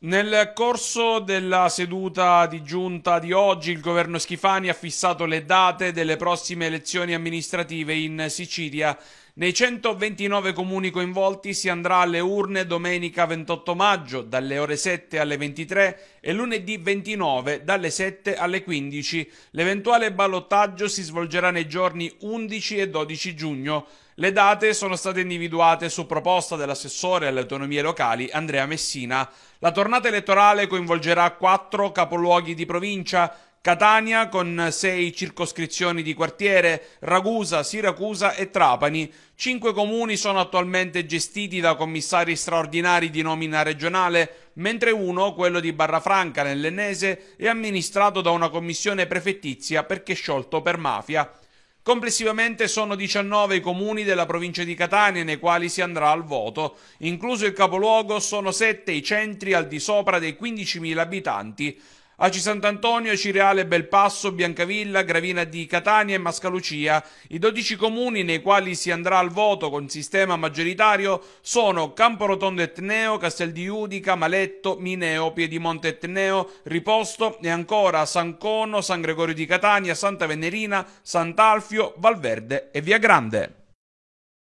Nel corso della seduta di giunta di oggi il governo Schifani ha fissato le date delle prossime elezioni amministrative in Sicilia. Nei 129 comuni coinvolti si andrà alle urne domenica 28 maggio dalle ore 7 alle 23 e lunedì 29 dalle 7 alle 15. L'eventuale ballottaggio si svolgerà nei giorni 11 e 12 giugno. Le date sono state individuate su proposta dell'assessore alle autonomie locali Andrea Messina. La tornata elettorale coinvolgerà quattro capoluoghi di provincia Catania con sei circoscrizioni di quartiere, Ragusa, Siracusa e Trapani. Cinque comuni sono attualmente gestiti da commissari straordinari di nomina regionale, mentre uno, quello di Barrafranca nell'Ennese, è amministrato da una commissione prefettizia perché sciolto per mafia. Complessivamente sono 19 i comuni della provincia di Catania nei quali si andrà al voto. Incluso il capoluogo sono 7 i centri al di sopra dei 15.000 abitanti. Aci Sant'Antonio, Cireale, Belpasso, Biancavilla, Gravina di Catania e Mascalucia. I 12 comuni nei quali si andrà al voto con sistema maggioritario sono Camporotondo Etneo, Castel di Udica, Maletto, Mineo, Piedimonte Etneo, Riposto e ancora San Cono, San Gregorio di Catania, Santa Venerina, Sant'Alfio, Valverde e Via Grande.